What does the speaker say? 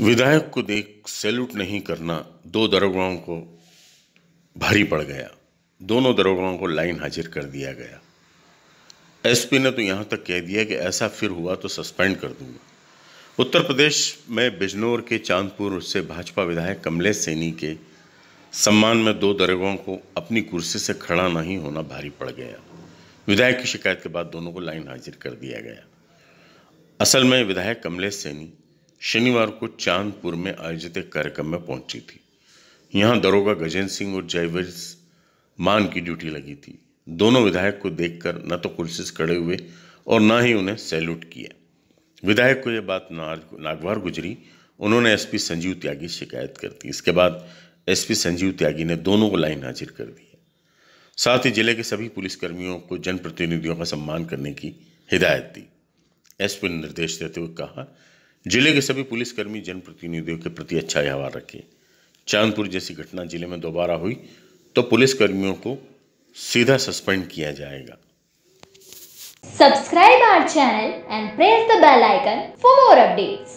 विधायक को देख सैल्यूट नहीं करना दो दरोगाओं को भारी पड़ गया दोनों दरोगाओं को लाइन हाजिर कर दिया गया एसपी ने तो यहाँ तक कह दिया कि ऐसा फिर हुआ तो सस्पेंड कर दूंगा उत्तर प्रदेश में बिजनौर के चांदपुर से भाजपा विधायक कमलेश सैनी के सम्मान में दो दरोगाओं को अपनी कुर्सी से खड़ा नहीं होना भारी पड़ गया विधायक की शिकायत के बाद दोनों को लाइन हाजिर कर दिया गया असल में विधायक कमलेश सैनी शनिवार को चांदपुर में आयोजित एक कार्यक्रम में पहुंची थी यहां दरोगा गजेंद्र सिंह और जयवीर मान की ड्यूटी लगी थी दोनों विधायक को देखकर न तो कुर्सी खड़े हुए और न ही उन्हें सैल्यूट किया विधायक को यह बात नागवार गुजरी उन्होंने एसपी संजीव त्यागी शिकायत कर दी इसके बाद एसपी संजीव त्यागी ने दोनों को लाइन हाजिर कर दिया साथ ही जिले के सभी पुलिसकर्मियों को जनप्रतिनिधियों का सम्मान करने की हिदायत दी एसपी ने निर्देश देते हुए कहा जिले के सभी पुलिसकर्मी जनप्रतिनिधियों के प्रति अच्छा व्यवहार रखें चांदपुर जैसी घटना जिले में दोबारा हुई तो पुलिसकर्मियों को सीधा सस्पेंड किया जाएगा subscribe our channel and press the bell icon for more updates